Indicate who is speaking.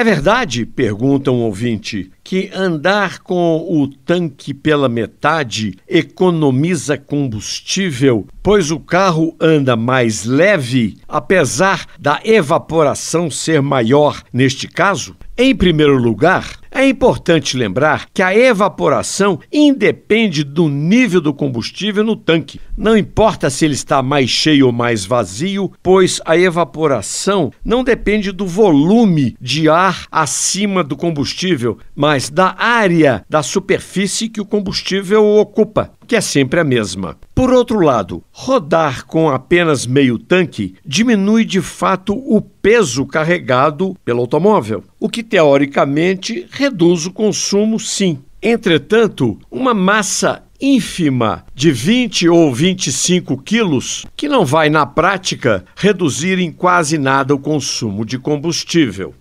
Speaker 1: É verdade, pergunta um ouvinte, que andar com o tanque pela metade economiza combustível, pois o carro anda mais leve, apesar da evaporação ser maior neste caso? Em primeiro lugar, é importante lembrar que a evaporação independe do nível do combustível no tanque. Não importa se ele está mais cheio ou mais vazio, pois a evaporação não depende do volume de ar acima do combustível, mas da área da superfície que o combustível ocupa que é sempre a mesma. Por outro lado, rodar com apenas meio tanque diminui de fato o peso carregado pelo automóvel, o que teoricamente reduz o consumo, sim. Entretanto, uma massa ínfima de 20 ou 25 quilos, que não vai, na prática, reduzir em quase nada o consumo de combustível.